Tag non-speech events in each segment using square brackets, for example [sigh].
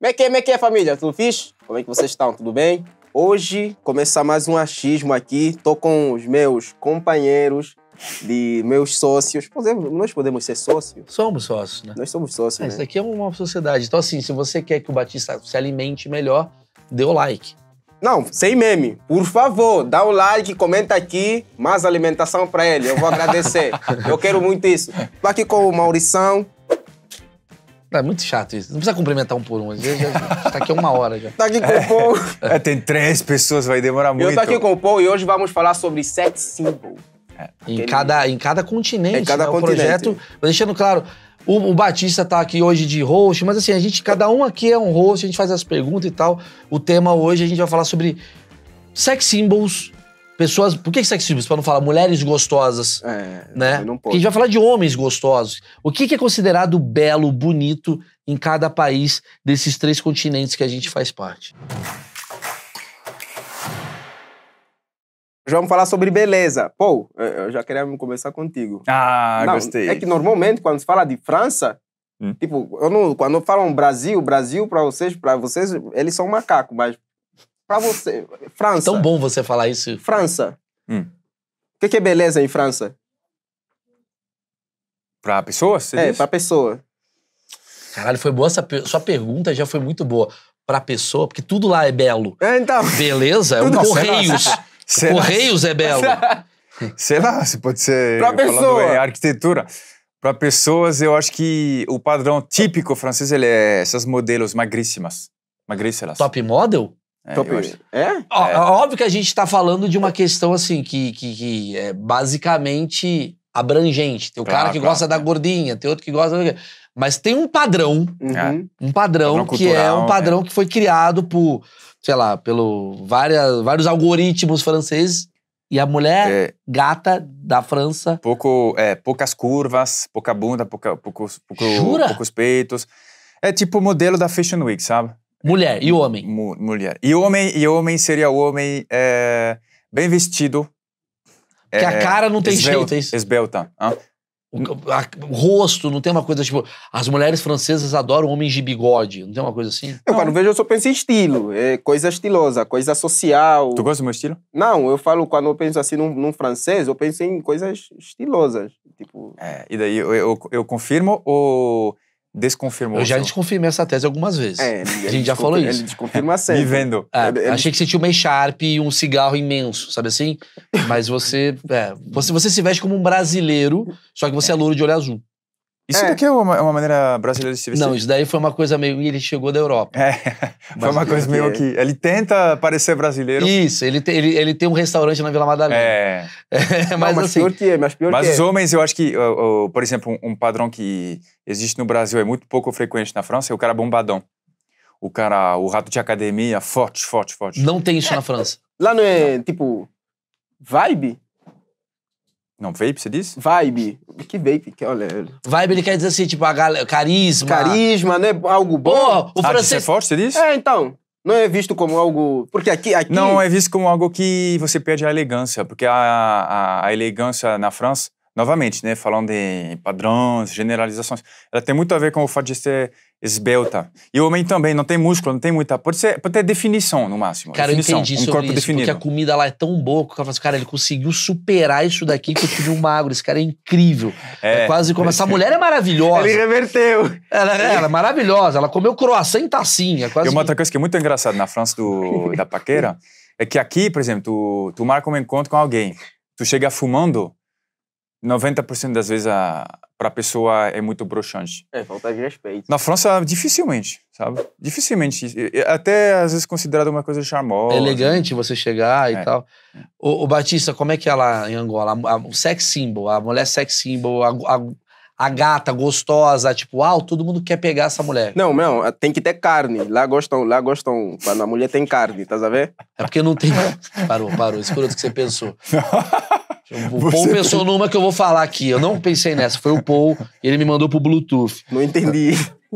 Como é que é, é, que é, família? Tudo fixe? Como é que vocês estão? Tudo bem? Hoje, começar mais um achismo aqui. Tô com os meus companheiros de meus sócios. nós podemos ser sócios? Somos sócios, né? Nós somos sócios, é, né? Isso aqui é uma sociedade. Então, assim, se você quer que o Batista se alimente melhor, dê o like. Não, sem meme. Por favor, dá o like, comenta aqui, mais alimentação para ele. Eu vou agradecer. [laughs] Eu quero muito isso. Tô aqui com o Maurição, é muito chato isso. Não precisa cumprimentar um por um. Às já, tá aqui uma hora já. Tá aqui com o é. Paul. É, tem três pessoas, vai demorar muito. Eu tô aqui com o Paul e hoje vamos falar sobre set symbols. É, em, cada, em cada continente. Em cada né, continente. projeto, deixando claro, o, o, Batista tá aqui hoje de host, mas assim, a gente, cada um aqui é um host, a gente faz as perguntas e tal. O tema hoje a gente vai falar sobre sex symbols Pessoas. Por que simples? Para não falar mulheres gostosas. É, né? Não pode. a gente vai falar de homens gostosos. O que, que é considerado belo, bonito em cada país desses três continentes que a gente faz parte? vamos falar sobre beleza. Pô, eu já queria começar contigo. Ah, não, gostei. É que normalmente quando se fala de França, hum? tipo, eu não, quando falam Brasil, Brasil para vocês, para vocês, eles são macacos, mas para você, França. É tão bom você falar isso. França. Hum. O que, que é beleza em França? Para pessoas? é, para pessoa. Caralho, foi boa essa per... sua pergunta, já foi muito boa. Para pessoa, porque tudo lá é belo. É, então. Beleza? É um Correios. Será? Correios é belo. Sei lá, se pode ser. Para pessoa. É arquitetura. Para pessoas, eu acho que o padrão típico francês ele é essas modelos magríssimas. Magríssimas. Top model? É? é? Ó, é. Óbvio que a gente está falando de uma questão assim que, que, que é basicamente abrangente. Tem o claro, cara que claro, gosta da é. gordinha, tem outro que gosta da... Mas tem um padrão, uhum. É. um padrão, padrão que cultural, é um padrão é. que foi criado por, sei lá, pelo várias, vários algoritmos franceses e a mulher é. gata da França. Pouco, é, poucas curvas, pouca bunda, pouca, poucos, pouco, poucos peitos. É tipo o modelo da Fashion Week, sabe? Mulher e homem. mulher. E homem, e homem seria o homem é, bem vestido. Porque é, a cara não tem jeito, é isso? Esbelta. O, a, o rosto, não tem uma coisa tipo. As mulheres francesas adoram homens de bigode, não tem uma coisa assim? Eu, quando vejo, eu só penso em estilo. É coisa estilosa, coisa social. Tu gosta do meu estilo? Não, eu falo, quando eu penso assim num, num francês, eu penso em coisas estilosas. Tipo. É, e daí eu, eu, eu confirmo ou. Desconfirmou. Eu já desconfirmei essa tese algumas vezes. É, a gente já falou isso. Ele desconfirma [laughs] sempre. Vivendo. É, ele, ele... Achei que você tinha uma echarpe e um cigarro imenso, sabe assim? Mas você, é, você. Você se veste como um brasileiro, só que você é louro de olho azul. Isso é. daqui é uma, é uma, maneira brasileira de se vestir? Não, isso daí foi uma coisa meio. Ele chegou da Europa. É. [laughs] Foi uma coisa meio que. Ele tenta parecer brasileiro. Isso, ele tem, ele, ele tem um restaurante na Vila Madalena. É. [laughs] é mas Não, mas assim, pior que é, mas pior Mas que é. os homens, eu acho que, uh, uh, por exemplo, um, um padrão que existe no Brasil é muito pouco frequente na França é o cara bombadão. O cara, o rato de academia, forte, forte, forte. Não tem isso é. na França. Lá não é, tipo, vibe? Não, vape, você disse? Vibe. Que vape? Que, olha... Vibe, ele quer dizer assim, tipo, a gal... carisma. Carisma, né? Algo bom. Porra, o ah, francês... é forte, você disse? É, então. Não é visto como algo... Porque aqui, aqui... Não, é visto como algo que você perde a elegância. Porque a, a, a elegância na França, novamente, né? Falando em padrões, generalizações. Ela tem muito a ver com o fato de ser esbelta. E o homem também, não tem músculo, não tem muita. Pode, ser, pode ter definição no máximo. Cara, definição, eu entendi um sobre corpo isso, definido. porque a comida lá é tão boa que eu falo assim, cara, ele conseguiu superar isso daqui que eu tive um magro. Esse cara é incrível. É, é quase como. Essa [laughs] mulher é maravilhosa. Ele reverteu. Ela, é, ela é maravilhosa. Ela comeu croissant em tacinha. Quase e uma outra coisa que é muito engraçada na França do, da paqueira é que aqui, por exemplo, tu, tu marca um encontro com alguém, tu chega fumando 90% das vezes para a pessoa é muito broxante. É, falta de respeito. Na França, dificilmente, sabe? Dificilmente. Até às vezes considerado uma coisa charmosa. É elegante você chegar e é. tal. O, é. o, Batista, como é que é lá em Angola? A, o sex symbol, a mulher sex symbol, a, a gata gostosa, tipo, ah, todo mundo quer pegar essa mulher. Não, não, tem que ter carne. Lá gostam, lá gostam. Na mulher tem carne, tá sabendo É porque não tem. Parou, parou. Escuro que você pensou. [laughs] O Você... Paul pensou numa que eu vou falar aqui. Eu não pensei nessa. Foi o Paul e ele me mandou pro Bluetooth. Não entendi.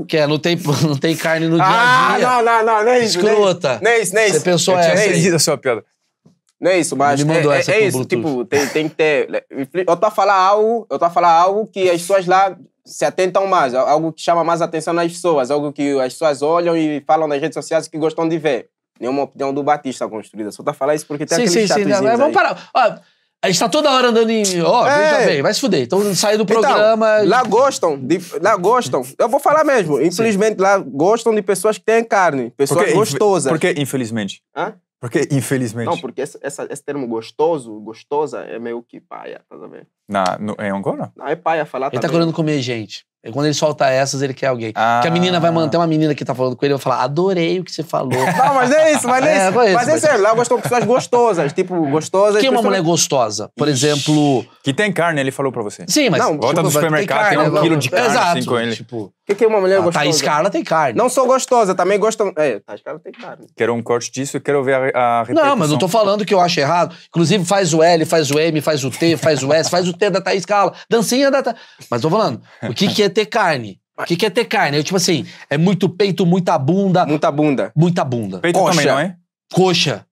Que é, não tem, [laughs] não tem carne no ah, dia a dia. Ah, não, não, não, é não é isso. Escrota. Não é isso, não é isso. Você pensou eu essa. aí. a sua piada. Não é isso, mas. Ele mandou é, essa é, é isso, tipo, tem, tem que ter. Né, eu tô a falar algo, eu tô a falar algo que as pessoas lá se atentam mais, algo que chama mais atenção nas pessoas, algo que as pessoas olham e falam nas redes sociais que gostam de ver nenhuma opinião do Batista construída. Só tá falar isso porque tem sim, aquele sim, sim, não, Vamos parar. Ó, a gente tá toda hora andando em. Ó, oh, é. veja bem, vai se fuder. Então sai do então, programa. Então, lá gostam, de, lá gostam. Eu vou falar mesmo. Infelizmente, Sim. lá gostam de pessoas que têm carne, pessoas porque, gostosas. Por que infelizmente? Hã? Porque, infelizmente. Não, porque esse, essa, esse termo gostoso, gostosa, é meio que paia, tá vendo? Na, no, em Angola? Não, é paia falar Ele tá também. tá querendo comer gente. É quando ele solta essas, ele quer alguém. Ah. Que a menina vai manter uma menina que tá falando com ele e vai falar: adorei o que você falou. [laughs] Não, mas é isso, mas é, é isso. mas é sério, lá eu gosto pessoas gostosas, tipo, gostosas. Que é uma mulher gostosa? Por Ixi. exemplo. Que tem carne, ele falou pra você. Sim, mas. Não, tipo, volta tipo, do supermercado, tem, carne, tem um né? quilo de carne assim, Exato, assim, com ele. Tipo. O que, que é uma mulher gostosa? Thaís Carla tem carne. Não sou gostosa, também gosto. É, Thaís Carla tem carne. Quero um corte disso e quero ver a, a repetição. Não, mas não tô falando que eu acho errado. Inclusive, faz o L, faz o M, faz o T, faz o S, faz o T da Thaís Carla. Dancinha da Thaís. Mas tô falando, o que, que é ter carne. O que, que é ter carne? Eu, tipo assim, é muito peito, muita bunda. Muita bunda. Muita bunda. Peito coxa. também não, hein? Coxa.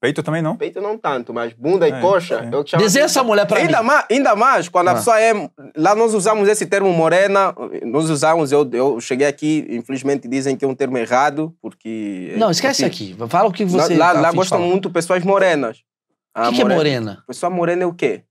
Peito também não? Peito não tanto, mas bunda é, e coxa. É. Eu chamo Desenha de... essa mulher pra ainda mim. Mais, ainda mais, quando ah. a pessoa é. Lá nós usamos esse termo morena, nós usamos, eu, eu cheguei aqui, infelizmente dizem que é um termo errado, porque. É não, esquece aqui. Fala o que você. Lá, tá lá gostam muito pessoas morenas. O ah, que, que, é morena? Pessoa morena é o quê?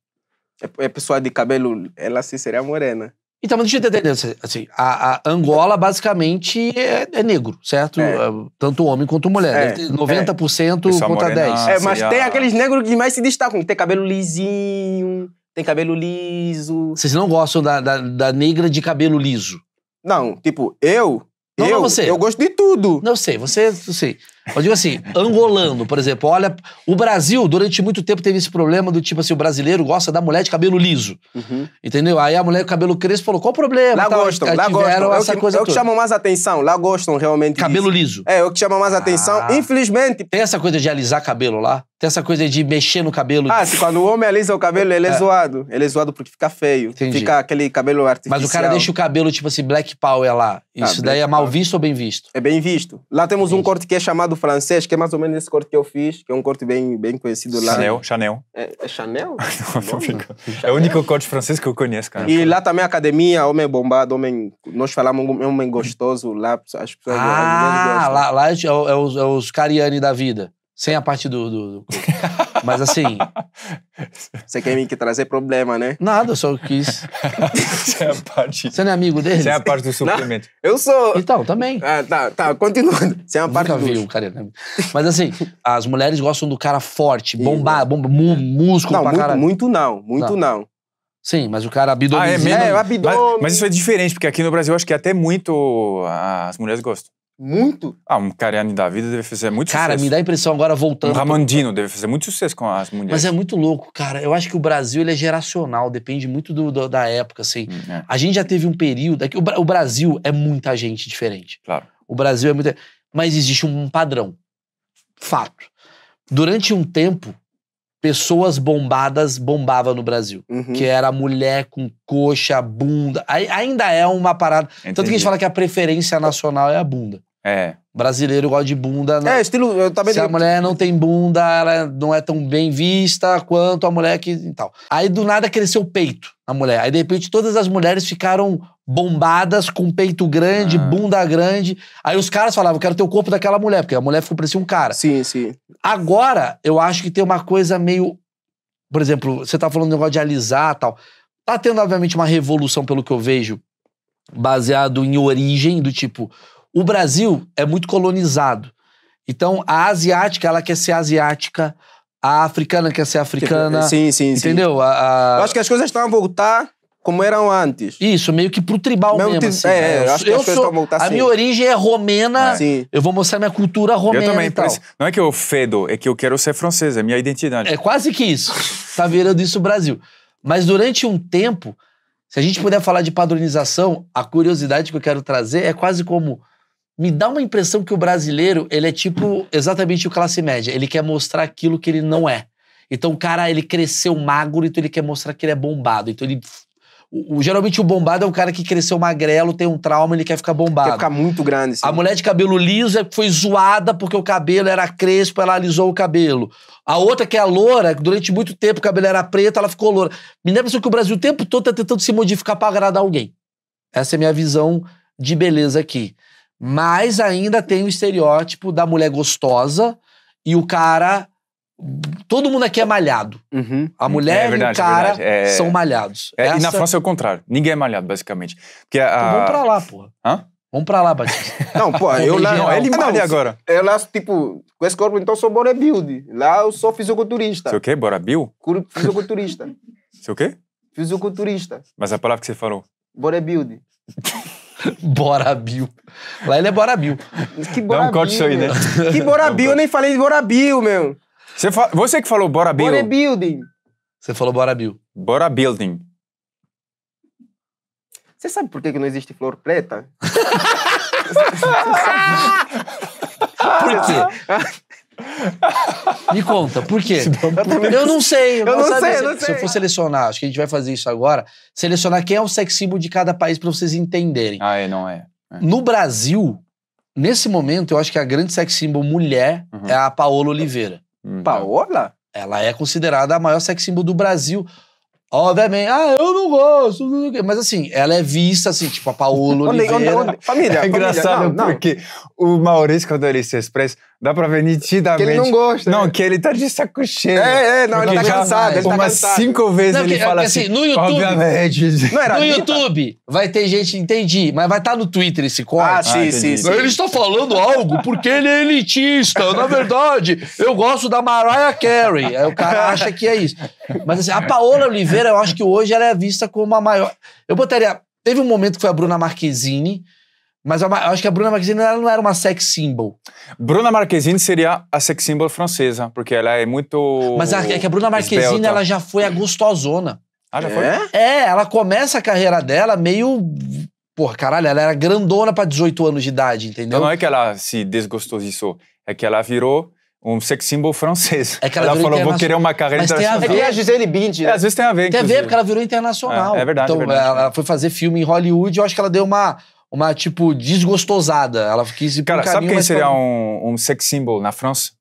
É, é pessoa de cabelo. Ela sim seria morena. Então, mas deixa eu entender, assim, a, a Angola basicamente é, é negro, certo? É. é tanto homem quanto mulher. É. 90% é. contra 10. É, mas assim, tem a... aqueles negros que mais se destacam, tem cabelo lisinho, tem cabelo liso. Vocês não gostam da, da, da negra de cabelo liso? Não, tipo, eu... Não, eu, não você. Eu gosto de tudo. Não sei, você, eu sei. Mas digo assim, angolano, por exemplo, olha, o Brasil durante muito tempo teve esse problema do tipo assim, o brasileiro gosta da mulher de cabelo liso. Uhum. Entendeu? Aí a mulher com cabelo crespo falou: "Qual o problema?" Lá gostam, lá gostam. É essa é o que, coisa eu que chamo chama mais atenção, lá gostam realmente. Cabelo disso. liso. É, é, o que chama mais atenção. Ah. Infelizmente, tem essa coisa de alisar cabelo lá. Tem essa coisa de mexer no cabelo. Ah, se quando o homem alisa o cabelo, ele é, é. zoado. Ele é zoado porque fica feio. Entendi. Fica aquele cabelo artificial. Mas o cara deixa o cabelo, tipo assim, black power lá. Ah, Isso ah, daí é mal power. visto ou bem visto? É bem visto. Lá temos Entendi. um corte que é chamado francês, que é mais ou menos esse corte que eu fiz, que é um corte bem, bem conhecido lá. Chanel. Chanel. É, é Chanel? [laughs] É o único corte francês que eu conheço, cara. E lá também academia, homem bombado, homem... Nós falamos é homem gostoso lá. acho que ah, lá, lá é, é, os, é os cariani da vida. Sem a parte do. do, do... Mas assim. [laughs] Você quer me trazer problema, né? Nada, eu só quis. Você é a parte. Você não é amigo dele? Você é a parte do suplemento. Não, eu sou. Então, também. Ah, tá, tá, continuando. Você é a parte do. vi o cara. Né? Mas assim, as mulheres gostam do cara forte, bombado, bomba, mu, músculo não, pra muito, cara. Muito não, muito não. Tá. não. Sim, mas o cara abdômen. Ah, é, mesmo? é o abdômen. Mas, mas, isso é diferente, porque aqui no Brasil eu acho que até muito as mulheres gostam. Muito. Ah, um Cariani da vida deve fazer muito cara, sucesso. Cara, me dá a impressão agora voltando. Um Ramandino pro... deve fazer muito sucesso com as mulheres. Mas é muito louco, cara. Eu acho que o Brasil ele é geracional, depende muito do, do da época, assim. Hum, é. A gente já teve um período. É que o, Brasil é muita gente diferente. Claro. O Brasil é muita. Mas existe um padrão. Fato. Durante um tempo, pessoas bombadas bombava no Brasil. Uhum. Que era mulher com coxa, bunda. Ainda é uma parada. Entendi. Tanto que a gente fala que a preferência nacional é a bunda. É. Brasileiro gosta de bunda. Né? É, estilo. Eu também Se digo... a mulher não tem bunda, ela não é tão bem vista quanto a mulher que. E tal. Aí do nada cresceu o peito a mulher. Aí de repente todas as mulheres ficaram bombadas, com peito grande, ah. bunda grande. Aí os caras falavam, quero ter o corpo daquela mulher, porque a mulher ficou parecendo um cara. Sim, sim. Agora, eu acho que tem uma coisa meio. Por exemplo, você tá falando do negócio de alisar tal. Tá tendo, obviamente, uma revolução, pelo que eu vejo, baseado em origem, do tipo o Brasil é muito colonizado. Então, a asiática, ela quer ser asiática, a africana quer ser africana. Sim, sim, entendeu? sim. Entendeu? Eu acho que as coisas estão a voltar como eram antes. Isso, meio que pro tribal mesmo. mesmo assim, é, né? eu acho que eu as coisas a voltar, A assim. minha origem é romena, é. sim. eu vou mostrar minha cultura romena eu também, Não é que eu fedo, é que eu quero ser francês, é minha identidade. É quase que isso. tá virando isso o Brasil. Mas durante um tempo, se a gente puder falar de padronização, a curiosidade que eu quero trazer é quase como me dá uma impressão que o brasileiro, ele é tipo exatamente o classe média. Ele quer mostrar aquilo que ele não é. Então o cara, ele cresceu magro, então ele quer mostrar que ele é bombado. Então ele o, o, geralmente o bombado é um cara que cresceu magrelo, tem um trauma, ele quer ficar bombado. Quer ficar muito grande. Sim. A mulher de cabelo liso é foi zoada porque o cabelo era crespo, ela alisou o cabelo. A outra que é a loura, durante muito tempo o cabelo era preto, ela ficou loura. Me a impressão que o Brasil o tempo todo tá tentando se modificar para agradar alguém. Essa é a minha visão de beleza aqui. Mas ainda tem o estereótipo da mulher gostosa e o cara. Todo mundo aqui é malhado. Uhum. A mulher é, é verdade, e o é cara é, é são malhados. Essa... É, e na França é o contrário. Ninguém é malhado, basicamente. Porque Então vamos pra lá, porra. Hã? Vamos pra lá, Batista. [laughs] Não, pô, eu lá. Não, ele malha agora. Eu lá, tipo, com esse corpo, então eu sou bodybuilder. Lá eu sou fisiculturista. Você o quê? Borabil? Fisiculturista. Você [laughs] o quê? Fisiculturista. Mas a palavra que você falou? Bodybuilder. [laughs] [laughs] Borabil. Lá ele é Borabil. Que Borabil. Dá um corte isso aí, né? [laughs] Que Borabil, eu nem falei de Borabil, meu. Você, fa... Você que falou Borabil. Borabuilding. Você falou Borabil. Borabuilding. Você sabe por que, não existe flor preta? [laughs] por quê? Ah. Me conta, por quê? Eu não sei. Eu, não sei, se, não sei. Se eu for selecionar, acho que a gente vai fazer isso agora, selecionar quem é o sex symbol de cada país para vocês entenderem. Ah, é, não é. é. No Brasil, nesse momento, eu acho que a grande sex symbol mulher uhum. é a Paola Oliveira. Uhum. Paola? É. Ela é considerada a maior sex symbol do Brasil. Obviamente, ah, eu não gosto, mas assim, ela é vista assim, tipo a Paola Oliveira. [laughs] Onde, onde, onde? Família, é família, engraçado não, não. porque o Maurício, quando ele se expressa, Dá pra ver nitidamente. Que ele não gosta. Não, né? que ele tá de saco cheio. É, é, não, ele tá cansado. Ele tá umas cansado. cinco vezes não, ele que, fala assim, assim, no YouTube, obviamente. Não era no YouTube vai ter gente, entendi, mas vai estar tá no Twitter esse corte. Ah, sim, ah, sim, sim. Ele está falando algo porque ele é elitista. Na verdade, eu gosto da Mariah Carey. Aí o cara acha que é isso. Mas assim, a Paola Oliveira, eu acho que hoje ela é vista como a maior... Eu botaria... Teve um momento que foi a Bruna Marquezine mas é eu acho que a Bruna Marquezine não era uma sex symbol. Bruna Marquezine seria a sex symbol francesa, porque ela é muito. Mas a, é que a Bruna Marquezine ela já foi a gostosona. Ah, já é? foi? É, ela começa a carreira dela meio. Porra, caralho, ela era grandona pra 18 anos de idade, entendeu? Então não é que ela se desgostosizou, é que ela virou um sex symbol francês. É que ela, ela falou, vou querer uma carreira Mas internacional. Tem a ver. É que a Gisele Bündchen. Né? É, às vezes tem a ver, Tem inclusive. a ver, porque ela virou internacional. É, é verdade, Então, é verdade. ela foi fazer filme em Hollywood, eu acho que ela deu uma uma, tipo, desgostosada. Ela quis ir Cara, um sabe quem seria pra... um, um sex symbol na França?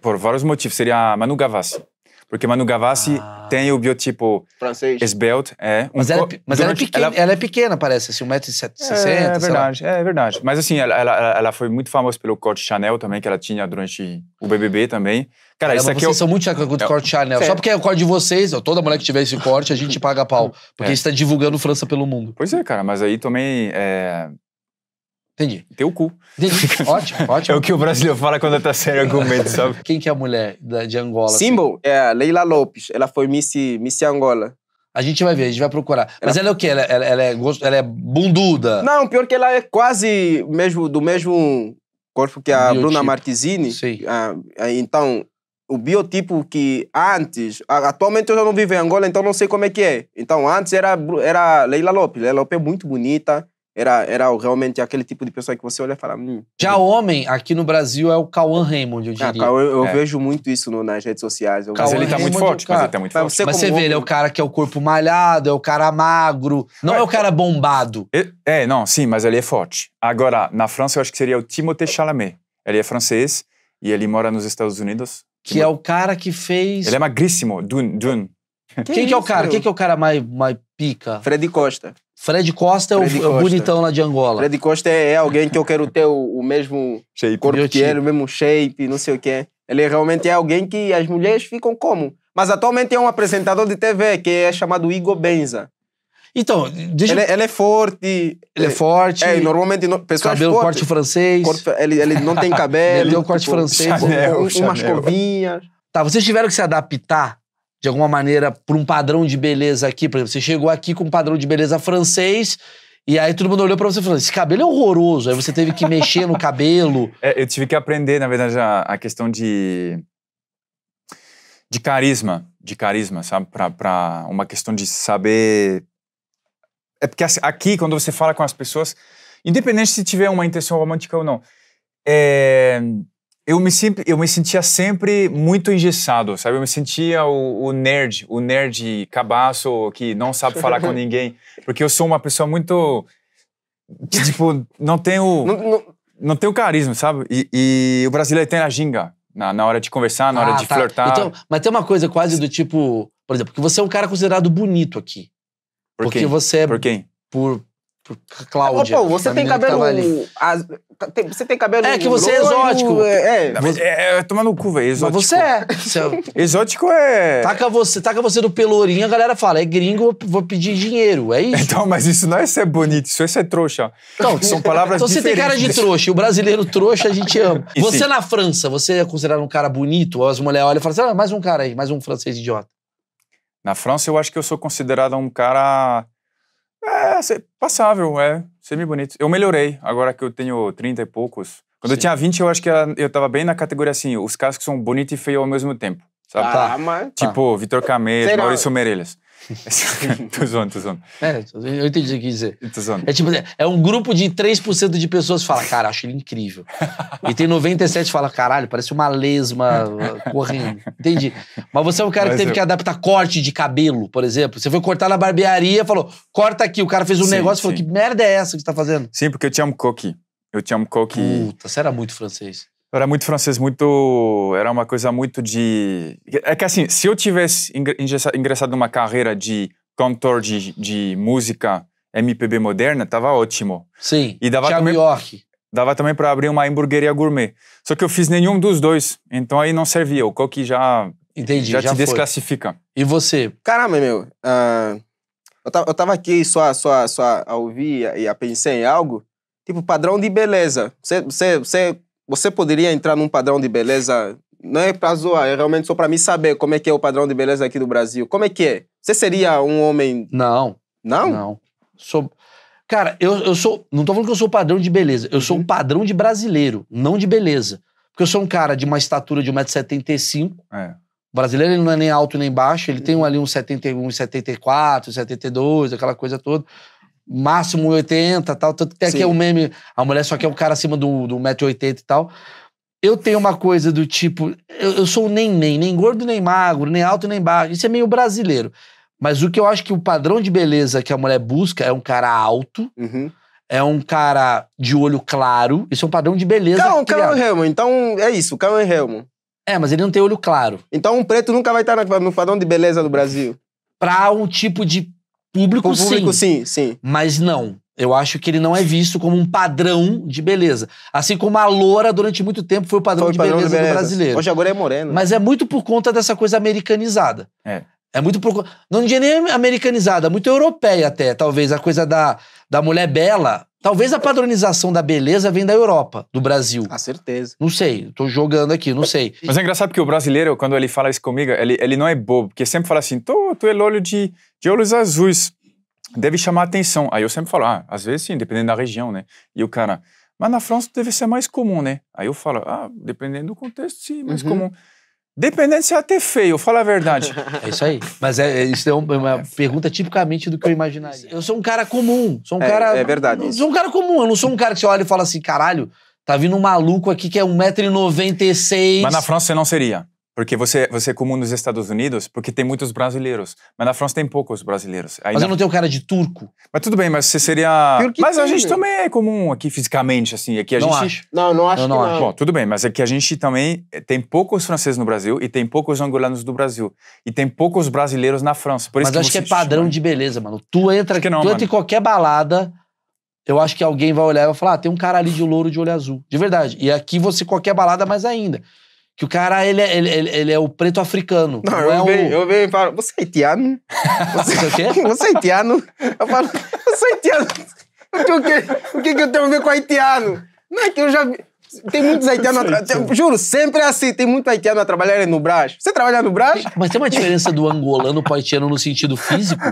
Por vários motivos. Seria a Manu Gavassi. Porque Manu Gavassi ah. tem o biotipo francês. esbelto. É, um mas ela, é, mas ela é pequena, ela... ela... é pequena, parece, assim, 1,60m. É, é verdade, é verdade. Mas assim, ela, ela, ela, foi muito famosa pelo corte Chanel também, que ela tinha durante o BBB também. Cara, é, isso aqui vocês são muito chato com o corte é Chanel. Só porque é o corte de vocês, ó, toda mulher que tiver esse corte, a gente paga pau. Porque é. está divulgando França pelo mundo. Pois é, cara, mas aí também é, Entendi. Teu cu. Entendi. [laughs] Ótimo, ótimo. É o que o brasileiro fala quando tá sério, argumento, sabe? [laughs] Quem que é a mulher da, de Angola? Symbol assim? é a Leila Lopes. Ela foi Miss, Miss Angola. A gente vai ver, a gente vai procurar. Ela... Mas ela é o quê? Ela, ela, ela, é, ela é bunduda? Não, pior que ela é quase mesmo, do mesmo corpo que a biotipo. Bruna Marquezine. Sim. Ah, ah, então, o biotipo que antes... Atualmente eu já não vivo em Angola, então não sei como é que é. Então, antes era, era Leila Lopes. Leila Lopes é muito bonita era, era realmente aquele tipo de pessoa que você olha e fala. Hum. Já homem, aqui no Brasil, é o Cauã Raymond, eu ah, diria. Ah, Cauã, eu é. vejo muito isso no, nas redes sociais. Eu... Mas ele tá Raymond, muito é forte, cara. mas ele tá muito mas forte. Você mas você homem... vê, ele é o cara que é o corpo malhado, é o cara magro, não é, é o cara bombado. É, não, sim, mas ele é forte. Agora, na França, eu acho que seria o Timothée Chalamet. Ele é francês e ele mora nos Estados Unidos. Que, é o cara que fez... Ele é magríssimo, Dune. Quem, Quem que é o cara? Quem que é o cara mais, mais pica? Fred Costa. Fred Costa é, é o Costa. bonitão lá de Angola. Fred Costa é, é alguém que eu quero ter o, o mesmo shape. corpo que ele, o mesmo shape, não sei o quê. Ele realmente é alguém que as mulheres ficam como. Mas atualmente é um apresentador de TV que é chamado Igor Benza. Então, deixa... ele, é, ele é forte. Ele é forte. É, normalmente no, pessoas Cabelo fortes, corte francês. Corte, ele, ele não tem [laughs] cabelo. ele deu corte tipo, francês. Chanel, um, Chanel. Umas covinhas. Tá, vocês tiveram que se adaptar de alguma maneira, por um padrão de beleza aqui. Por exemplo, você chegou aqui com um padrão de beleza francês. E aí todo mundo olhou para você e falou: esse cabelo é horroroso. Aí você teve que mexer no cabelo. [laughs] É, eu tive que aprender, na verdade, a, a questão de. de carisma. De carisma, sabe? para uma questão de saber. É porque aqui, quando você fala com as pessoas, independente se tiver uma intenção romântica ou não, é eu me, sempre, eu me sentia sempre muito engessado, sabe? Eu me sentia o, o nerd, o nerd cabaço que não sabe falar com [laughs] ninguém. Porque eu sou uma pessoa muito. Tipo, não tenho. [laughs] Não, não... não tenho carisma, sabe? E, e, o brasileiro tem a ginga na, na hora de conversar, na ah, hora de tá. Então, mas tem uma coisa quase do tipo. Por exemplo, que você é um cara considerado bonito aqui. Por porque quem? você é. Por quem? Por, Cláudia. Opa, você tem cabelo. As, tá, tem, você tem cabelo. É que você é exótico. É, é, é, é tomar no cu, velho. Exótico. Mas você é. [laughs] exótico é. Taca você, taca você do pelourinho, a galera fala: é gringo, vou pedir dinheiro. É isso. Então, mas isso não é ser bonito, isso é ser trouxa. Então, São palavras então diferentes. Então você tem cara de trouxa, e o brasileiro trouxa a gente ama. E você sim. na França, você é considerado um cara bonito? As mulheres olham e falam assim: ah, mais um cara aí, mais um francês idiota. Na França, eu acho que eu sou considerado um cara é, passável, é. Semi-bonito. Eu melhorei, agora que eu tenho 30 e poucos. Quando Sim. eu tinha 20, eu acho que eu tava bem na categoria assim, os caras que são bonito e feio ao mesmo tempo. Sabe? Ah, tá. mas... Tipo, Vitor Camelo, Maurício Meirelles. [laughs] tô zoando, tô zoando. É, eu entendi o que dizer. Tô zoando. É tipo, é um grupo de 3% de pessoas que fala, cara, acho ele incrível. e tem 97 que fala, caralho, parece uma lesma correndo. Entendi. Mas você é um cara Mas que teve eu... que adaptar corte de cabelo, por exemplo. Você foi cortar na barbearia e falou, corta aqui. O cara fez um sim, negócio e falou, que merda é essa que você tá fazendo? Sim, porque eu tinha um coque. Eu tinha um coque. Puta, você era muito francês era muito francês, muito. Era uma coisa muito de. É que assim, se eu tivesse ingressado numa carreira de cantor de, de música MPB moderna, tava ótimo. Sim. E dava também, York. Dava também para abrir uma hamburgueria gourmet. Só que eu fiz nenhum dos dois, então aí não servia. O coque já. Entendi, já, já te foi. desclassifica. E você? Caramba, meu. Uh, eu, tava, eu tava aqui só, só, só a ouvir e a, a pensar em algo. Tipo, padrão de beleza. Você você poderia entrar num padrão de beleza, não é pra zoar, é realmente só pra mim saber como é que é o padrão de beleza aqui do Brasil. Como é que é? Você seria um homem. Não. Não? Não. Sou. Cara, eu, eu sou. Não tô falando que eu sou padrão de beleza. Eu sou um uhum. padrão de brasileiro, não de beleza. Porque eu sou um cara de uma estatura de 1,75m. É. O brasileiro ele não é nem alto nem baixo, ele uhum. tem ali uns 71, 74, 72, aquela coisa toda máximo 80 tal. Tanto que aqui é o um meme, a mulher só quer um cara acima do, do 1,80m e tal. Eu tenho uma coisa do tipo, eu, eu sou nem nem, nem gordo, nem magro, nem alto, nem baixo. Isso é meio brasileiro. Mas o que eu acho que o padrão de beleza que a mulher busca é um cara alto, uhum. é um cara de olho claro. Isso é um padrão de beleza. Calma, Calma Helmond. Então é isso, Calma Helmond. É, mas ele não tem olho claro. Então um preto nunca vai estar no padrão de beleza do Brasil. Pra um tipo de Público, público sim. sim, sim. Mas não. Eu acho que ele não é visto como um padrão de beleza. Assim como a loura, durante muito tempo, foi o padrão, foi de, o padrão beleza de, beleza do brasileiro. Hoje agora é moreno. Mas é muito por conta dessa coisa americanizada. É. É muito por... Não diria nem é americanizada, é muito europeia até, talvez. A coisa da, da mulher bela Talvez a padronização da beleza vem da Europa, do Brasil. Com ah, certeza. Não sei, tô jogando aqui, não sei. Mas é engraçado porque o brasileiro, quando ele fala isso comigo, ele, ele não é bobo, porque sempre fala assim, tu, tu é olho de, de olhos azuis, deve chamar atenção. Aí eu sempre falo, ah, às vezes sim, dependendo da região, né? E o cara, mas na França deve ser mais comum, né? Aí eu falo, ah, dependendo do contexto, sim, mais uhum. comum. Dependendo se é ter feio, fala a verdade. É isso aí. Mas é, isso é, é uma pergunta tipicamente do que eu imaginaria. Eu sou um cara comum. Sou um é, cara. É verdade. sou um cara comum. Eu não sou um cara que você olha e fala assim, caralho, tá vindo um maluco aqui que é 1,96m. Mas na França você não seria. Porque você, você comum nos Estados Unidos, porque tem muitos brasileiros. Mas na França tem poucos brasileiros. Aí mas na... eu não tenho cara de turco. Mas tudo bem, mas você seria. Mas tem, a gente meu. também é comum aqui fisicamente, assim. Aqui a não gente. Acho. Não, não acho não, não que não. Bom, tudo bem, mas é que a gente também eh, tem poucos franceses no Brasil e tem poucos angolanos do Brasil. E tem poucos brasileiros na França. Por mas isso acho que, é padrão chama. de beleza, mano. Tu entra, aqui. tu entra mano. em qualquer balada. Eu acho que alguém vai olhar e vai falar: ah, tem um cara ali de louro de olho azul. De verdade. E aqui você, qualquer balada, mais ainda que o cara, ele, é- ele, ele, ele é o preto africano. Não, é eu, é o... venho, eu venho e falo, você é haitiano? [laughs] Você é o quê? [laughs] Você é haitiano? Eu falo, você é haitiano. O que, o que, o que eu tenho a ver com haitiano? Não é que eu já vi. Tem muitos haitianos a trabalhar. Juro, sempre é assim. Tem muito haitiano a trabalhar no Brás. Você trabalha no Brás? Mas tem uma diferença do angolano pro haitiano no sentido físico?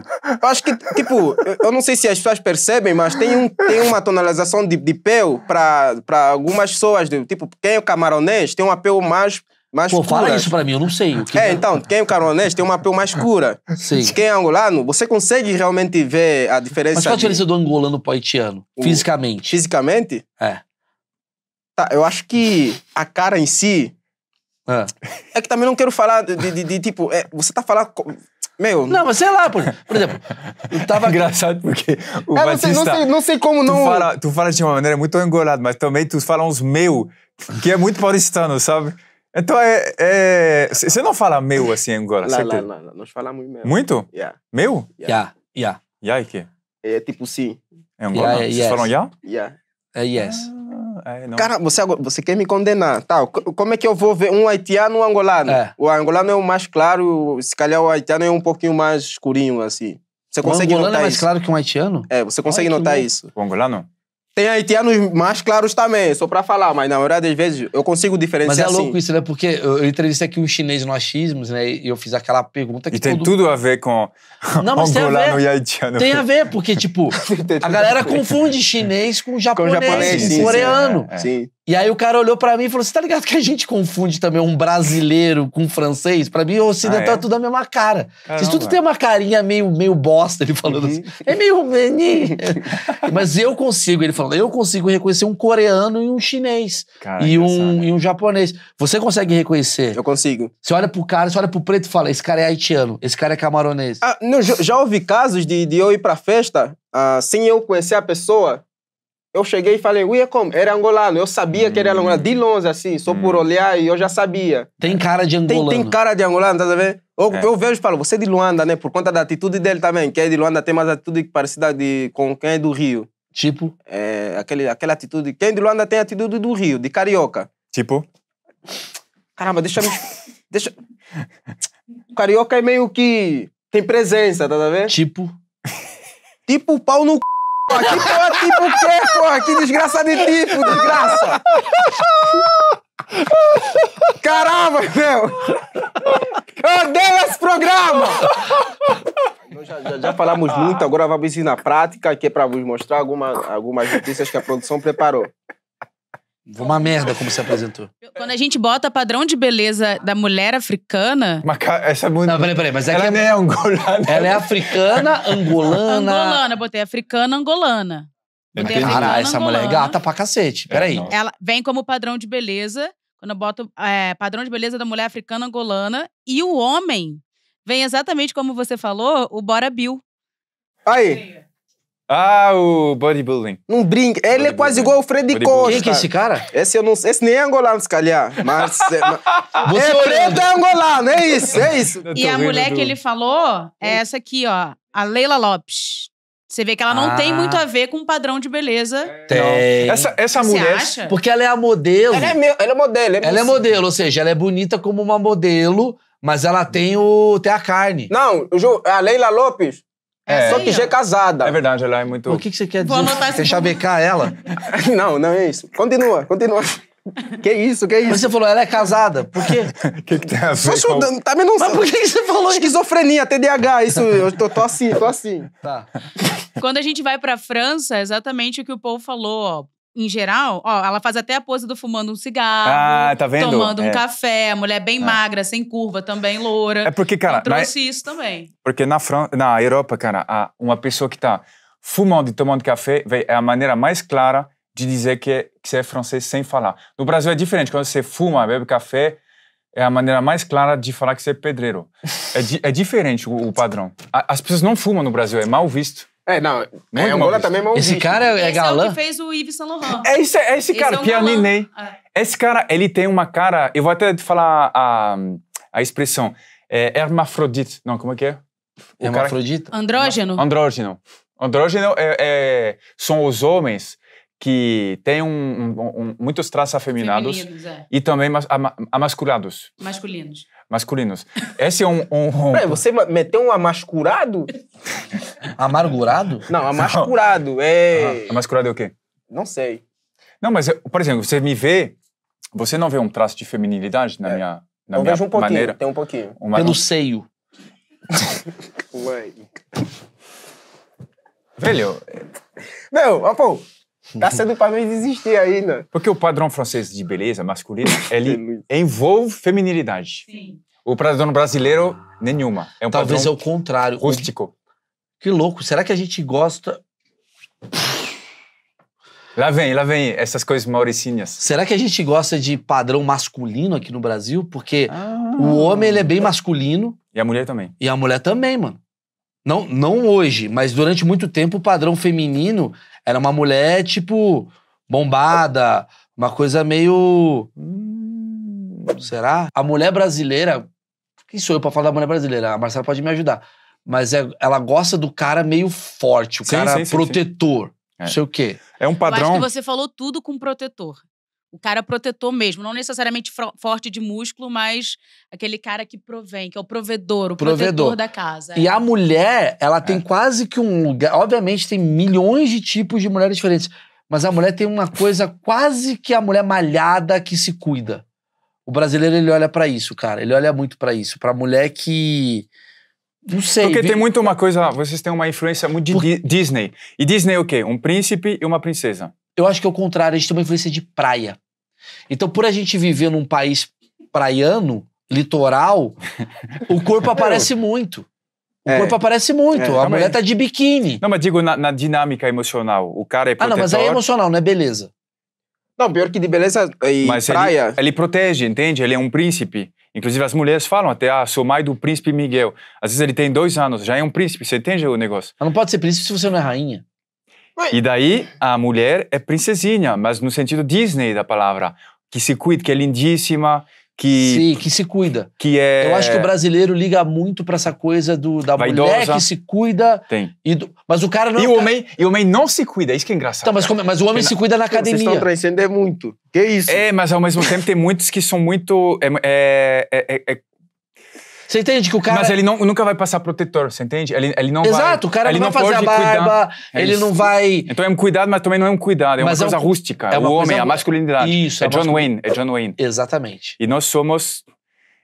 Eu acho que, tipo, eu, não sei se as pessoas percebem, mas tem, um, tem uma tonalização de, de pelo para algumas pessoas. De, tipo, quem é o camaronês tem um apelo mais mais Pô, fala isso pra mim, eu não sei. O que é, é. então, quem é o caronês tem uma pele mais escura. Sim. Quem é angolano, você consegue realmente ver a diferença. Mas qual a diferença de... do angolano pro haitiano? O... Fisicamente. Fisicamente? É. Tá, eu acho que a cara em si. É. é que também não quero falar de, de, de, de tipo. É, você tá falando. Meu. Não, mas sei lá, por, por exemplo. Eu tava. [laughs] Engraçado, porque. O é, Batista, não, sei, não, sei, não sei como não. Tu fala, tu fala de uma maneira muito engolada, mas também tu fala uns meu, que é muito paulistano, sabe? Então é. Você é, não fala meu assim em Angola? Lá, não não, Nós falamos meu. Muito? Yeah. Meu? Yeah. Yeah. Yeah, yeah. é que? É tipo sim. É Angola? Yeah, Vocês yes. falam yeah? Yeah. É yes. Ah. É, Cara, você, você quer me condenar. Tá, como é que eu vou ver um haitiano e um angolano? É. O angolano é o mais claro, se calhar o haitiano é um pouquinho mais escurinho, assim. Você consegue o angolano é notar é mais isso? claro que um haitiano? É, você consegue Ai, notar isso. O angolano? Tem haitianos mais claros também, só pra falar, mas na maioria das vezes eu consigo diferenciar. Mas é assim. louco isso, né? Porque eu, entrevistei aqui um chinês no achismo, né? E eu fiz aquela pergunta que. E tem todo... tudo a ver com. Não, mas tem a ver. E haitiano. Tem a ver, porque, tipo, [laughs] a galera confunde chinês com japonês, com japonês sim, coreano. Sim, é, é. sim. E aí o cara olhou para mim e falou: Você tá ligado que a gente confunde também um brasileiro com um francês? Para mim, o ocidental ah, é? é tudo a mesma cara. Vocês tudo tem uma carinha meio, meio bosta, ele falando uhum. assim. É meio. [laughs] Mas eu consigo, ele falando, eu consigo reconhecer um coreano e um chinês. Cara, e, um, né? e um japonês. Você consegue reconhecer? Eu consigo. Você olha pro cara, você olha pro preto e fala: esse cara é haitiano, esse cara é camaronês. Ah, não, já, já, ouvi casos de, de eu ir pra festa ah, sem eu conhecer a pessoa eu cheguei e falei, uia, como? Era angolano. Eu sabia hum. que era angolano. De longe, assim, só hum. por olhar e eu já sabia. Tem cara de angolano. Tem, tem cara de angolano, tá vendo? Eu, é. eu vejo e falo, você é de Luanda, né? Por conta da atitude dele também. Quem é de Luanda tem mais atitude parecida de, com quem é do Rio. Tipo? É, aquele, aquela atitude. Quem é de Luanda tem atitude do Rio, de carioca. Tipo? Caramba, deixa-me... deixa... O [laughs] [laughs] Carioca é meio que... Tem presença, tá vendo? Tipo? Tipo pau no c... Porra, que porra, tipo o quê, porra? Que desgraça de tipo, desgraça! Caramba, meu! Eu odeio esse programa! Já, já, já, falamos muito, agora vamos ir na prática, que é para vos mostrar alguma, algumas notícias que a produção preparou. Uma merda como se apresentou. Quando a gente bota padrão de beleza da mulher africana. Mas essa é mulher. Não, peraí, peraí, mas é ela que. é... é angolana. Ela é africana, angolana. angolana, botei africana, angolana. Botei Caralho, essa angolana. mulher é gata pra cacete. É, peraí. É, ela vem como padrão de beleza, quando eu boto é, padrão de beleza da mulher africana, angolana. E o homem vem exatamente como você falou, o Bora Bill. Aí. Ah, o bodybuilding. Não brinca. Ele é quase igual o Fred Costa. Quem que é esse cara? Esse, eu não, esse nem é angolano, se calhar. É, [laughs] mas. Você é preto é angolano, é isso, é isso. E a mulher do... que ele falou é hum? essa aqui, ó. A Leila Lopes. Você vê que ela não ah. tem muito a ver com o padrão de beleza. Tem. Essa, essa Você mulher. Acha? Porque ela é a modelo. Ela é, meu, ela é modelo. É ela é modelo, ou seja, ela é bonita como uma modelo, mas ela tem, o, tem a carne. Não, Ju, a Leila Lopes é, Só que já é casada. É verdade, ela é muito. O que, que você quer dizer? Vou anotar Você chavecar ela? [laughs] não, não é isso. Continua, continua. Que isso, que isso? Mas você falou, ela é casada. Por quê? O [laughs] que, que tem a ver? Poxa, com... Tá me não Mas por que, você falou Esquizofrenia, TDAH, isso. Eu tô, tô assim, tô assim. Tá. Quando a gente vai pra França, é exatamente o que o povo falou, ó em geral, ó, ela faz até a pose do fumando um cigarro, ah, tá tomando um é. café, mulher bem ah. magra, sem curva, também loura. É porque, cara, eu trouxe na... isso também. Porque na Fran... na Europa, cara, uma pessoa que tá fumando e tomando café, é a maneira mais clara de dizer que, é, que você é francês sem falar. No Brasil é diferente, quando você fuma, bebe café, é a maneira mais clara de falar que você é pedreiro. É, di é diferente o, o padrão. A, as pessoas não fumam no Brasil, é mal visto. É, não. Né, Muito Angola também é mão Esse cara é, galã. Esse é o que fez o Yves Saint Laurent. É esse, é esse cara, esse é Pianinei. É. Esse cara, ele tem uma cara. Eu vou até falar a, a expressão. É hermafrodite. Não, como é que é? O hermafrodite? Cara... Andrógeno. Andrógeno. Andrógeno é, é, são os homens que têm um, um, um, muitos traços afeminados Femininos, é. e também amasculados. a masculados. Masculinos masculinos. Esse é um. um, [laughs] Peraí, você meteu um amascurado? [laughs] Amargurado? Não, amascurado. É. Uhum. Amascurado é o quê? Não sei. Não, mas, por exemplo, você me vê. Você não vê um traço de feminilidade na é. minha, na eu então minha vejo um pouquinho, maneira? Tem um pouquinho. Uma... Pelo seio. [laughs] Ué. Velho. meu, pô, Tá sendo pra não desistir ainda. Né? Porque o padrão francês de beleza masculina, [laughs] ele envolve feminilidade. Sim. O padrão brasileiro, nenhuma. É um Talvez é o contrário. Rústico. Que louco. Será que a gente gosta... Lá vem, lá vem essas coisas mauricinhas. Será que a gente gosta de padrão masculino aqui no Brasil? Porque ah. o homem ele é bem masculino. E a mulher também. E a mulher também, mano. Não, não hoje, mas durante muito tempo o padrão feminino era uma mulher, tipo, bombada, uma coisa meio. Hum. será? A mulher brasileira. Quem sou eu pra falar da mulher brasileira? A Marcela pode me ajudar. Mas é, ela gosta do cara meio forte, o sim, cara sim, protetor. Sim, é. não sei o quê. É um padrão. Eu acho que você falou tudo com protetor. O cara protetor mesmo, não necessariamente forte de músculo, mas aquele cara que provém, que é o provedor, o provedor. protetor da casa. E é. a mulher, ela tem é. quase que um lugar. Obviamente, tem milhões de tipos de mulheres diferentes, mas a mulher tem uma coisa quase que a mulher malhada que se cuida. O brasileiro, ele olha para isso, cara. Ele olha muito para isso. Pra mulher que. Não sei. Porque vem... tem muito uma coisa, vocês têm uma influência muito de Por... Disney. E Disney é o quê? Um príncipe e uma princesa. Eu acho que é o contrário, a gente tem uma influência de praia. Então, por a gente viver num país praiano, litoral, o corpo [laughs] aparece muito. O é. corpo aparece muito. É, a mulher tá de biquíni. Não, mas digo na, na, dinâmica emocional. O cara é protetor. Ah, não, mas aí é emocional, não é beleza. Não, pior que de beleza é e mas praia... Ele, ele protege, entende? Ele é um príncipe. Inclusive as mulheres falam até, ah, sou mãe do príncipe Miguel. Às vezes ele tem dois anos, já é um príncipe, você entende o negócio? Mas não pode ser príncipe se você não é rainha. E daí a mulher é princesinha, mas no sentido Disney da palavra, que se cuida, que é lindíssima, que Sim, que se cuida. Que é Eu acho que o brasileiro liga muito para essa coisa do da Vaidosa. mulher que se cuida Tem. e do, mas o cara não E é o homem, e o homem não se cuida, isso que é engraçado. Então, mas, como, é, mas o homem se cuida na academia. Vocês estão transcendendo muito. Que isso? É, mas ao mesmo tempo tem muitos que são muito é, é, é, é você entende que o cara. Mas ele não, nunca vai passar protetor, você entende? Ele, ele não Exato, vai, o cara ele não vai fazer a barba, é ele não vai. Então é um cuidado, mas também não é um cuidado, é mas uma é um, coisa rústica. É o homem, a masculinidade. Isso, é, John masculin... Wayne, é John Wayne. Exatamente. E nós somos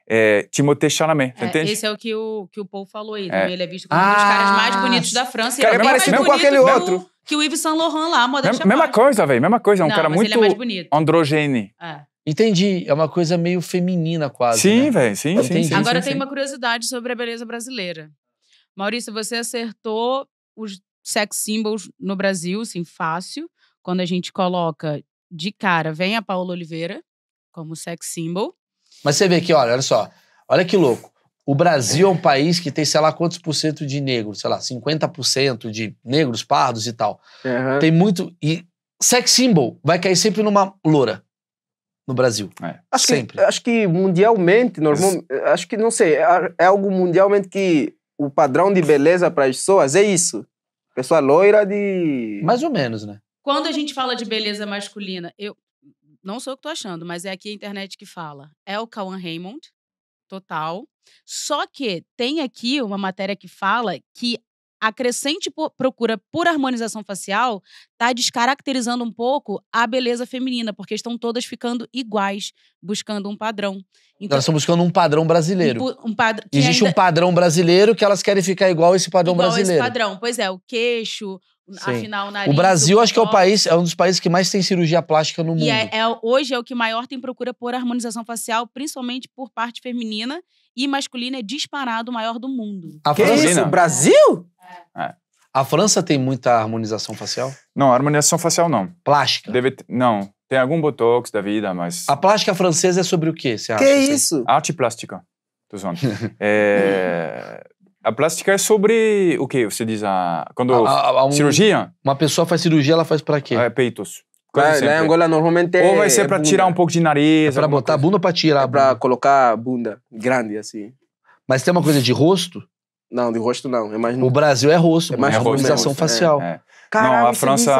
é, Timothée Chalamet, é, entende? Esse é o que o, que o Paul falou aí, é. Né? Ele é visto como ah, um dos caras mais ah, bonitos da França. Cara, ele é parece mais assim, mesmo com aquele outro. Que o Yves Saint Laurent lá, a moda Mesma, mesma coisa, velho, mesma coisa. É um não, cara muito ele é androgene. É. Entendi. É uma coisa meio feminina, quase. Sim, né? velho, sim, sim, sim, Agora sim, tem sim. uma curiosidade sobre a beleza brasileira. Maurício, você acertou os sex symbols no Brasil, sim, fácil. Quando a gente coloca de cara, vem a Paula Oliveira como sex symbol. Mas você vê aqui, olha, olha só. Olha que louco. O Brasil é um país que tem, sei lá, quantos por cento de negros, sei lá, 50% de negros, pardos e tal. Uhum. Tem muito. E sex symbol vai cair sempre numa loura no Brasil. É. Acho Sempre. Que, acho que mundialmente, normal, acho que não sei, é, é algo mundialmente que o padrão de beleza para as pessoas é isso. Pessoa loira de. Mais ou menos, né? Quando a gente fala de beleza masculina, eu não sou o que tô achando, mas é aqui a internet que fala. É o Cauan Raymond, total. Só que tem aqui uma matéria que fala que a crescente procura por harmonização facial está descaracterizando um pouco a beleza feminina, porque estão todas ficando iguais, buscando um padrão. Então, elas estão buscando um padrão brasileiro. Um, um padr Existe ainda... um padrão brasileiro que elas querem ficar igual a esse padrão igual brasileiro. Esse padrão, pois é, o queixo, Sim. afinal, o nariz. O Brasil, o acho que é o país, é um dos países que mais tem cirurgia plástica no mundo. E é, é, hoje é o que maior tem procura por harmonização facial, principalmente por parte feminina e masculino é disparado o maior do mundo. A que França, isso? Brasil? É. É. A França tem muita harmonização facial? Não, harmonização facial não. Plástica? Deve ter, não. Tem algum botox da vida, mas. A plástica francesa é sobre o quê? Você acha? Que assim? isso? Arte plástica. Tô zoando. é. A plástica é sobre o que você diz? A, quando a, a, a um, cirurgia? Uma pessoa faz cirurgia, ela faz para quê? É, peitos. Angola normalmente Ou vai ser é pra bunda. tirar um pouco de nariz. É pra botar coisa. a bunda ou pra tirar? É pra colocar a bunda grande, assim. Mas tem uma coisa de rosto? Não, de rosto não. É mais no... O Brasil é rosto, é mais é harmonização facial. É, é. Caralho, não, a é França,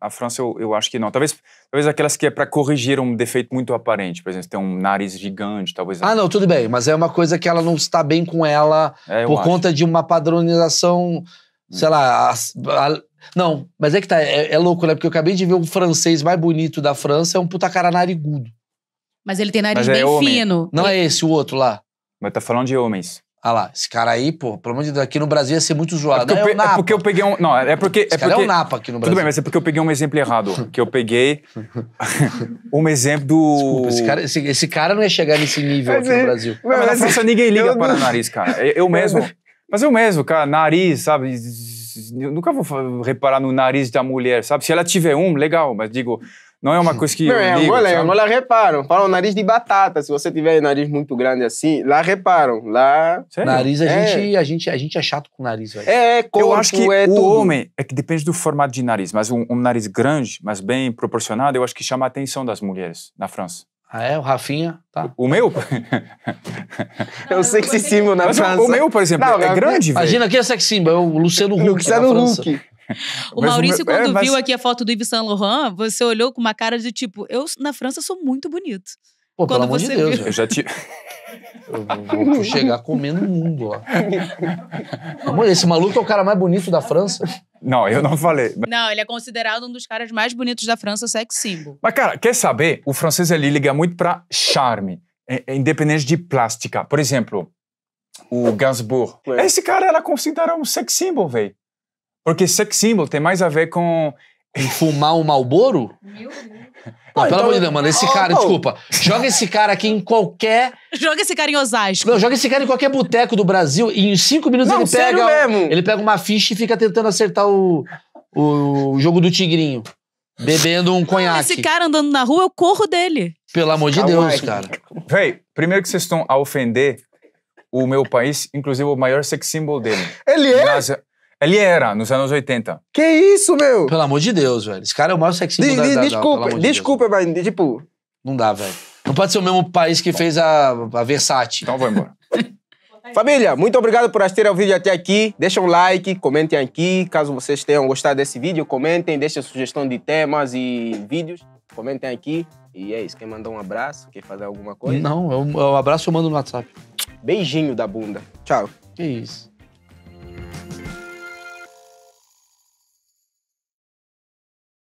a França eu, eu acho que não. Talvez, talvez aquelas que é para corrigir um defeito muito aparente, por exemplo, tem um nariz gigante, talvez. Ah, não, tudo bem, mas é uma coisa que ela não está bem com ela é, por acho. conta de uma padronização, sei lá, a, a, não, mas é que tá, é, é, louco, né? Porque eu acabei de ver um francês mais bonito da França, é um puta cara narigudo. Mas ele tem nariz mas é bem é fino. Não é esse, o outro lá. Mas tá falando de homens. Ah lá, esse cara aí, pô, pelo amor de Deus, aqui no Brasil ia ser muito zoado. É porque, eu, é pe... é, é porque eu peguei um. Não, é porque. Esse é porque... é o Napa aqui no Brasil. Tudo bem, mas é porque eu peguei um exemplo errado. [laughs] que eu peguei um exemplo do. Desculpa, esse cara, esse, esse cara não ia chegar nesse nível mas aqui no é, Brasil. Mas, mas, ninguém liga para não... nariz, cara. eu mesmo. [laughs] Mas eu mesmo, cara, nariz, sabe? eu nunca vou reparar no nariz da mulher, sabe? Se ela tiver um, legal, mas digo, não é uma coisa que. Não, eu, digo, olha, eu não lá reparam. Falam nariz de batata. Se você tiver nariz muito grande assim, lá reparam. Lá. Sério? Nariz, a, é. gente, a, gente, a gente é chato com o nariz, velho. É, corpo, Eu acho que é o tudo. homem. É que depende do formato de nariz, mas um, um, nariz grande, mas bem proporcionado, eu acho que chama a atenção das mulheres na França. Ah, é? O Rafinha, tá? O meu? [laughs] é o sexy symbol na França. O meu, por exemplo, não, é, é, grande, velho. Imagina aqui é sexy symbol, é o Luciano Huck. Luciano Huck. O mas Maurício, meu, é, quando é, mas... viu aqui a foto do Yves Saint Laurent, você olhou com uma cara de tipo, eu na França sou muito bonito. Pô, quando pelo amor de Deus. Viu... Eu já tive. [laughs] Eu vou, chegar comendo o mundo ó esse maluco é o cara mais bonito da França. Não, eu não falei. Não, ele é considerado um dos caras mais bonitos da França, sex symbol. Mas, cara, quer saber? O francês ali liga muito para charme, é, é independente de plástica. Por exemplo, o Gainsbourg. Esse cara era considerado um sex symbol, velho. Porque sex symbol tem mais a ver com. Fumar um malboro? Meu Deus. Não, pelo então amor de Deus, mano, esse cara, oh. desculpa. Joga esse cara aqui em qualquer. [laughs] Joga esse cara em Osasco. Não, joga esse cara em qualquer boteco do Brasil e em cinco minutos não, ele pega. Mesmo. Ele pega uma ficha e fica tentando acertar o, o jogo do Tigrinho. Bebendo um conhaque. Esse cara andando na rua, eu corro dele. Pelo amor de Deus, cara. Véi, primeiro que vocês estão a ofender o meu país, inclusive o maior sex symbol dele. Ele é? Nas, ele era, nos anos 80. Que isso, meu? Pelo amor de Deus, velho. Esse cara é o maior sexy de, da, de, da, Desculpa, da, de desculpa, Deus. mas, tipo... Não dá, velho. Não pode ser o mesmo país que Bom. fez a, a Versace. Então vou embora. [laughs] Família, muito obrigado por assistir ao vídeo até aqui. Deixa um like, comentem aqui. Caso vocês tenham gostado desse vídeo, comentem, deixem sugestão de temas e vídeos. Comentem aqui. E é isso. Quem mandar um abraço, quer fazer alguma coisa? Não, o é é abraço eu mando no WhatsApp. Beijinho da bunda. Tchau. Que isso.